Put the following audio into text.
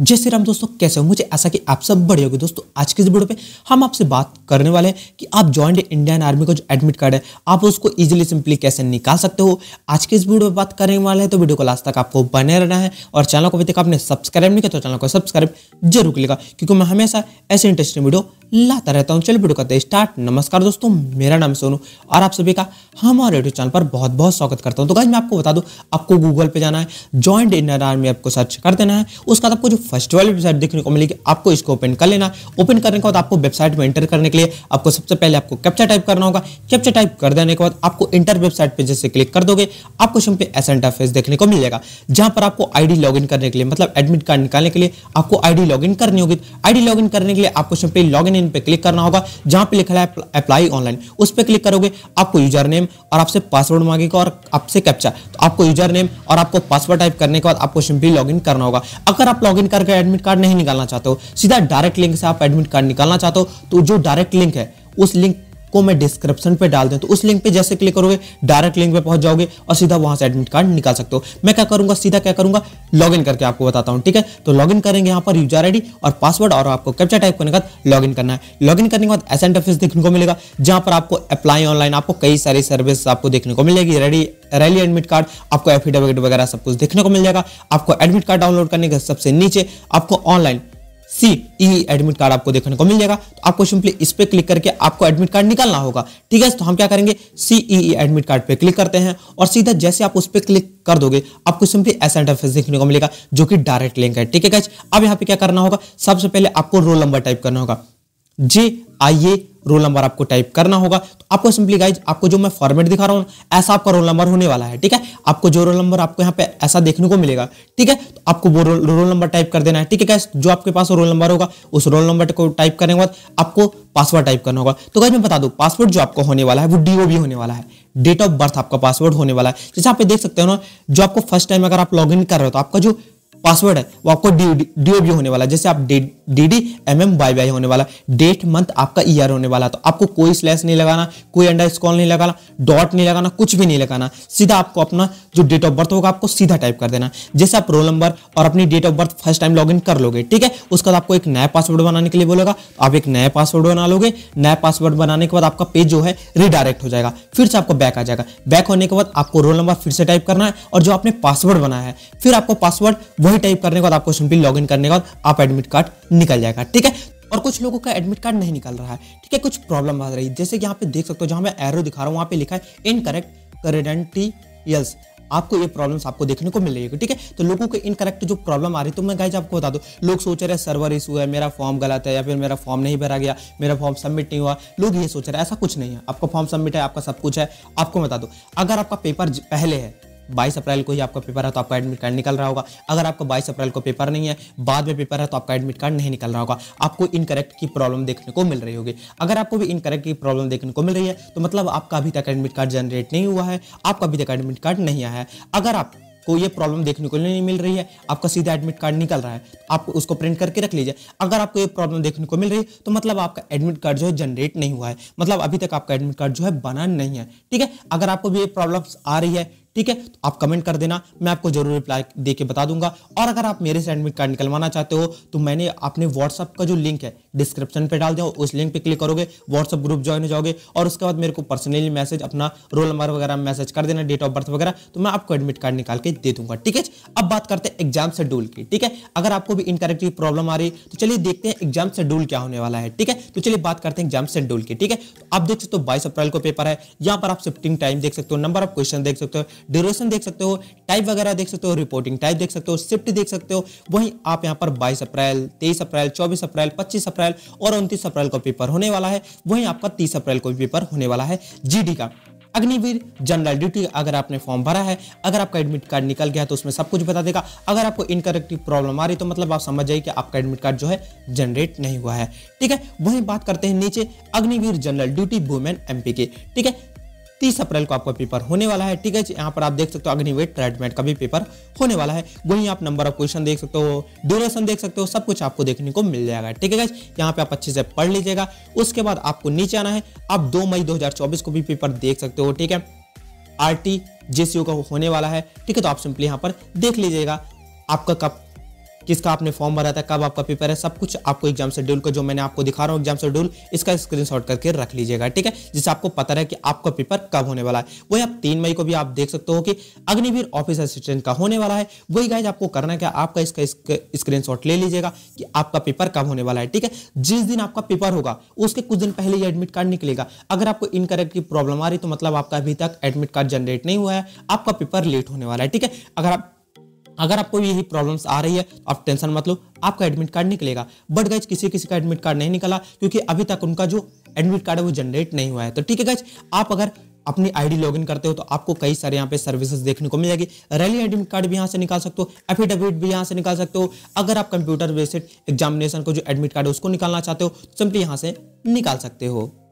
जय श्री राम दोस्तों कैसे हो मुझे ऐसा कि आप सब बढ़िया होगी दोस्तों आज के इस वीडियो पे हम आपसे बात करने वाले हैं कि आप ज्वाइंट इंडियन आर्मी का जो एडमिट कार्ड है आप उसको इजीली सिंपली कैसे निकाल सकते हो आज के इस वीडियो पे बात करने वाले हैं तो वीडियो को लास्ट तक आपको बने रहना है और चैनल को अभी तक आपने सब्सक्राइब नहीं किया तो चैनल को सब्सक्राइब जरूर करेगा क्योंकि मैं हमेशा ऐसे इंटरेस्टिंग वीडियो लाता रहता हूँ चलो वीडियो करते स्टार्ट नमस्कार दोस्तों मेरा नाम सोनू और आप सभी का हमारे यूट्यूब चैनल पर बहुत बहुत स्वागत करता हूँ तो गाइज मैं आपको बता दूँ आपको गूगल पे जाना है जॉइंट इंडियन आर्मी आपको सर्च कर देना है उसके बाद आपको जो फर्स्ट वाली वेबसाइट देखने को मिलेगी आपको इसको ओपन कर लेना है ओपन करने के बाद आपको वेबसाइट में एंटर करने के लिए आपको सबसे पहले आपको कैप्चा टाइप करना होगा कैप्चा टाइप कर देने के बाद आपको इंटर वेबसाइट पर जैसे क्लिक कर दोगे आपको इसमें पे एस एंड फेस देखने को मिलेगा जहाँ पर आपको आईडी इन करने के लिए मतलब एडमिट कार्ड निकालने के लिए आपको आईडी इन करनी होगी लॉग इन करने के लिए आपको इसमें पे लॉग ऑप्शन इन पे क्लिक करना होगा जहां पे लिखा है अप्लाई ऑनलाइन उस पर क्लिक करोगे आपको यूजर नेम और आपसे पासवर्ड मांगेगा और आपसे कैप्चा तो आपको यूजर नेम और आपको पासवर्ड टाइप करने के बाद आपको सिंपली लॉगिन करना होगा अगर आप लॉगिन करके एडमिट कार्ड नहीं निकालना चाहते हो सीधा डायरेक्ट लिंक से आप एडमिट कार्ड निकालना चाहते हो तो जो डायरेक्ट लिंक है उस लिंक को मैं डिस्क्रिप्शन पे डाल दें तो उस लिंक पे जैसे क्लिक करोगे डायरेक्ट लिंक पे पहुंच जाओगे और सीधा वहां से एडमिट कार्ड निकाल सकते हो मैं क्या करूंगा सीधा क्या करूंगा लॉग इन करके आपको बताता हूं ठीक है तो लॉग इन करेंगे यहां पर यूजर आईडी और पासवर्ड और आपको कैप्चा टाइप करने के बाद इन करना है लॉग इन करने के बाद एस इंटरफेस देखने को मिलेगा जहां पर आपको अप्लाई ऑनलाइन आपको कई सारी सर्विस आपको देखने को मिलेगी रेडी रैली एडमिट कार्ड आपको एफिडेविट वगैरह सब कुछ देखने को मिल जाएगा आपको एडमिट कार्ड डाउनलोड करने के सबसे नीचे आपको online C E admit card आपको देखने को मिल जाएगा तो आपको सिंपली इस पर क्लिक करके आपको एडमिट कार्ड निकालना होगा ठीक है तो हम क्या करेंगे सी ई एडमिट कार्ड पे क्लिक करते हैं और सीधा जैसे आप उस पर क्लिक कर दोगे आपको सिंपली ऐसा इंटरफेस देखने को मिलेगा जो कि डायरेक्ट लिंक है ठीक है अब यहाँ पे क्या करना होगा सबसे पहले आपको रोल नंबर टाइप करना होगा J I A roll number आपको टाइप करना होगा तो आपको सिंपली गाइज आपको जो मैं फॉर्मेट दिखा रहा हूँ ऐसा आपका रोल नंबर होने वाला है ठीक है आपको जो रोल नंबर आपको यहाँ पे ऐसा देखने को मिलेगा ठीक है तो आपको वो रोल, रोल नंबर टाइप कर देना है ठीक है गाइज जो आपके पास रोल नंबर होगा उस रोल नंबर को टाइप करने के बाद आपको पासवर्ड टाइप करना होगा तो गाइज मैं बता दू पासवर्ड जो आपको होने वाला है वो डी होने वाला है डेट ऑफ बर्थ आपका पासवर्ड होने वाला है जैसे आप देख सकते हो ना जो आपको फर्स्ट टाइम अगर आप लॉग कर रहे हो तो आपका जो पासवर्ड है वो आपको डीओबी होने वाला जैसे आप D D M M Y Y होने वाला डेट मंथ आपका ईयर होने वाला तो आपको कोई स्लैश नहीं लगाना कोई अंडर स्कॉल नहीं लगाना डॉट नहीं लगाना कुछ भी नहीं लगाना सीधा आपको अपना जो डेट ऑफ बर्थ होगा आपको सीधा टाइप कर देना जैसे आप रोल नंबर और अपनी date of birth first time log कर लोगे ठीक है उसके बाद आपको एक नया पासवर्ड बनाने के लिए बोलेगा आप एक नया पासवर्ड बना लोगे नया पासवर्ड बनाने के बाद आपका पेज जो है रिडायरेक्ट हो जाएगा फिर से आपको बैक आ जाएगा बैक होने के बाद आपको रोल नंबर फिर से टाइप करना है और जो आपने पासवर्ड बनाया है फिर आपको पासवर्ड वही वही टाइप करने के बाद आपको सिंपली लॉग इन करने के बाद आप एडमिट कार्ड निकल जाएगा ठीक है और कुछ लोगों का एडमिट कार्ड नहीं निकल रहा है ठीक है कुछ प्रॉब्लम आ रही है जैसे यहाँ पे देख सकते हो जहां मैं एरो दिखा रहा हूँ वहां पे लिखा है इनकरेक्ट करेडेंटियल्स आपको ये प्रॉब्लम्स आपको देखने को मिल रही है ठीक है तो लोगों को इनकरेक्ट जो प्रॉब्लम आ रही है तो मैं गाइज आपको बता दूं लोग सोच रहे हैं सर्वर इशू है मेरा फॉर्म गलत है या फिर मेरा फॉर्म नहीं भरा गया मेरा फॉर्म सबमिट नहीं हुआ लोग ये सोच रहे हैं ऐसा कुछ नहीं है आपका फॉर्म सबमिट है आपका सब कुछ है आपको बता दो अगर आपका पेपर पहले है बाईस अप्रैल को ही आपका पेपर है तो आपका एडमिट कार्ड निकल रहा होगा अगर आपका बाईस अप्रैल को पेपर नहीं है बाद में पेपर है तो आपका एडमिट कार्ड नहीं निकल रहा होगा आपको इनकरेक्ट की प्रॉब्लम देखने को मिल रही होगी अगर आपको भी इनकरेक्ट की प्रॉब्लम देखने को मिल रही है तो मतलब आपका अभी तक एडमिट कार्ड जनरेट नहीं हुआ है आपका अभी तक एडमिट कार्ड नहीं आया है अगर आप को ये प्रॉब्लम देखने को नहीं मिल रही है आपका सीधा एडमिट कार्ड निकल रहा है तो आप उसको प्रिंट करके रख लीजिए अगर आपको ये प्रॉब्लम देखने को मिल रही है तो मतलब आपका एडमिट कार्ड जो है जनरेट नहीं हुआ है मतलब अभी तक आपका एडमिट कार्ड जो है बना नहीं है ठीक है अगर आपको भी ये प्रॉब्लम्स आ रही है ठीक है तो आप कमेंट कर देना मैं आपको जरूर रिप्लाई दे के बता दूंगा और अगर आप मेरे से एडमिट कार्ड निकलवाना चाहते हो तो मैंने अपने व्हाट्सअप का जो लिंक है डिस्क्रिप्शन पे डाल दिया उस लिंक पे क्लिक करोगे व्हाट्सअप ग्रुप ज्वाइन हो जाओगे और उसके बाद मेरे को पर्सनली मैसेज अपना रोल नंबर वगैरह मैसेज कर देना डेट ऑफ बर्थ वगैरह तो मैं आपको एडमिट कार्ड निकाल के दे दूंगा ठीक है अब बात करते हैं एग्जाम शेड्यूल की ठीक है अगर आपको भी इनकरेक्टिव प्रॉब्लम आ रही तो चलिए देखते हैं एग्जाम शेड्यूल क्या होने वाला है ठीक है तो चलिए बात करते हैं एग्जाम शेड्यूल की ठीक है तो आप देख सकते हो बाईस अप्रैल को पेपर है यहाँ पर आप शिफ्टिंग टाइम देख सकते हो नंबर ऑफ क्वेश्चन देख सकते हो ड्यूरेशन देख सकते हो टाइप वगैरह देख सकते हो रिपोर्टिंग टाइप देख सकते हो शिफ्ट देख सकते हो वहीं आप यहाँ पर बाईस अप्रैल तेईस अप्रैल चौबीस अप्रैल पच्चीस अप्रैल और उनतीस अप्रैल को पेपर होने वाला है वहीं आपका तीस अप्रैल को पेपर होने वाला है जीडी का अग्निवीर जनरल ड्यूटी अगर आपने फॉर्म भरा है अगर आपका एडमिट कार्ड निकल गया तो उसमें सब कुछ बता देगा अगर आपको इनकरेक्टिव प्रॉब्लम आ रही तो मतलब आप समझ जाइए कि आपका एडमिट कार्ड जो है जनरेट नहीं हुआ है ठीक है वहीं बात करते हैं नीचे Agniveer general duty women MP की ठीक है तीस अप्रैल को आपका पेपर होने वाला है ठीक है यहाँ पर आप देख सकते हो अग्निवेट ट्रेडमेंट का भी पेपर होने वाला है वहीं आप नंबर ऑफ क्वेश्चन देख सकते हो ड्यूरेशन देख सकते हो सब कुछ आपको देखने को मिल जाएगा ठीक है यहाँ पे आप अच्छे से पढ़ लीजिएगा उसके बाद आपको नीचे आना है आप दो मई दो को भी पेपर देख सकते हो ठीक है आर टी का होने वाला है ठीक है तो आप सिंपली यहाँ पर देख लीजिएगा आपका कब किसका आपने फॉर्म भरा था कब आपका पेपर है सब कुछ आपको एग्जाम शेड्यूल का जो मैंने आपको दिखा रहा हूँ एग्जाम शेड्यूल इसका स्क्रीन करके रख लीजिएगा ठीक है जिससे आपको पता रहे कि आपका पेपर कब होने वाला है वही आप तीन मई को भी आप देख सकते हो कि अग्निवीर ऑफिस असिस्टेंट का होने वाला है वही गाइज आपको करना क्या आपका इसका स्क्रीन ले लीजिएगा कि आपका पेपर कब होने वाला है ठीक है जिस दिन आपका पेपर होगा उसके कुछ दिन पहले ही एडमिट कार्ड निकलेगा अगर आपको इनकरेक्ट की प्रॉब्लम आ रही तो मतलब आपका अभी तक एडमिट कार्ड जनरेट नहीं हुआ है आपका पेपर लेट होने वाला है ठीक है अगर आप अगर आपको यही प्रॉब्लम्स आ रही है तो आप टेंशन मत लो आपका एडमिट कार्ड निकलेगा बट गाइज किसी किसी का एडमिट कार्ड नहीं निकला क्योंकि अभी तक उनका जो एडमिट कार्ड है वो जनरेट नहीं हुआ है तो ठीक है गाइज आप अगर अपनी आईडी लॉगिन करते हो तो आपको कई सारे यहाँ पे सर्विसेज देखने को मिल जाएगी रैली एडमिट कार्ड भी यहाँ से निकाल सकते हो एफिडेविट भी यहाँ से निकाल सकते हो अगर आप कंप्यूटर बेस्ड एग्जामिनेशन को जो एडमिट कार्ड है उसको निकालना चाहते हो सिंपली तो यहाँ से निकाल सकते हो